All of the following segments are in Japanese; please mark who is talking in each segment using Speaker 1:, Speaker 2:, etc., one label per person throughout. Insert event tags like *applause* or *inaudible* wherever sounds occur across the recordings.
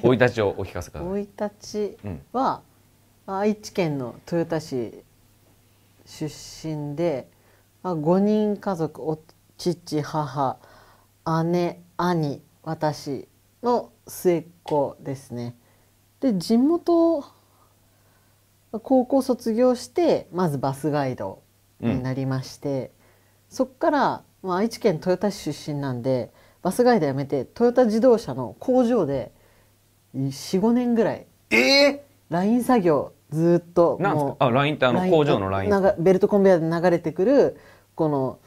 Speaker 1: *laughs* 生い立ちをお聞かせください。生い立ちは、うん、愛知県の豊田市出身で、あ5人家族お父母姉兄私の末っ子ですね。で地元高校卒業してまずバスガイドになりまして、うん、そこから、まあ、愛知県豊田市出身なんでバスガイド辞めて豊田自動車の工場で45年ぐらいええー、ライン作業ずっとなんすかあラインってあの工場のラインベルトコンベヤーで流れてくるこの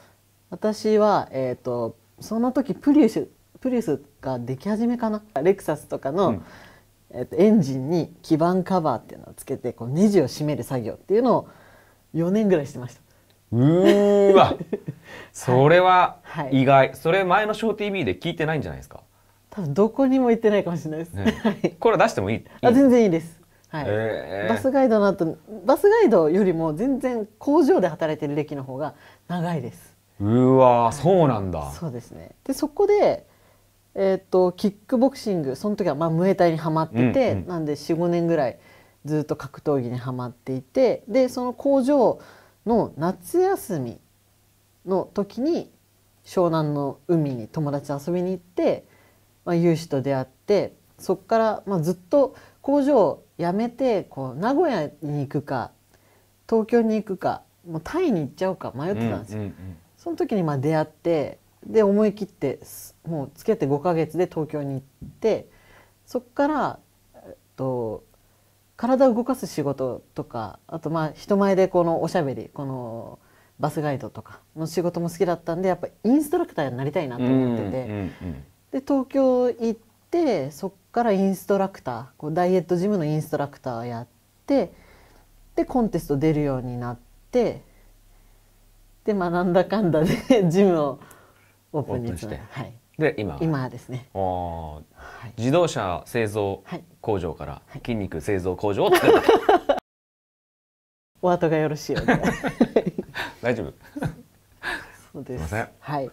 Speaker 1: 私はえっ、ー、とその時プリウスプリウスが出来始めかなレクサスとかの、うん、えっと、エンジンに基板カバーっていうのをつけてこうネジを締める作業っていうのを4年ぐらいしてましたうわ *laughs* それは意外、はい、それ前のショー TV で聞いてないんじゃないですか多分どこにも行ってないかもしれないです。ね、*laughs* これ出してもいい？あ全然いいです。はい、えー、バスガイドの後バスガイドよりも全然工場で働いてる歴の方が長いです。うわそうなんだ。そうですね。でそこでえーと、とキックボクシングその時はまあムエタイにはまってて、うんうん、なんで45年ぐらいずっと格闘技にはまっていてでその工場の夏休みの時に湘南の海に友達遊びに行ってまあ、有志と出会ってそこから、まあ、ずっと工場を辞めてこう名古屋に行くか東京に行くかもうタイに行っちゃうか迷ってたんですよ。うんうんうん、その時にまあ出会ってで思い切ってもうつけて5ヶ月で東京に行ってそこから、えっと、体を動かす仕事とかあとまあ人前でこのおしゃべりこのバスガイドとかの仕事も好きだったんでやっぱインストラクターになりたいなと思ってて、うんうんうんうん、で東京行ってそっからインストラクターこうダイエットジムのインストラクターをやってでコンテスト出るようになってで学んだかんだで *laughs* ジムをオープンにして、はい、で今今ですねあ、はい、自動車製造工場から筋肉製造工場を作った、はい *laughs* お後がよろしいようで大丈夫 *laughs* そうですはい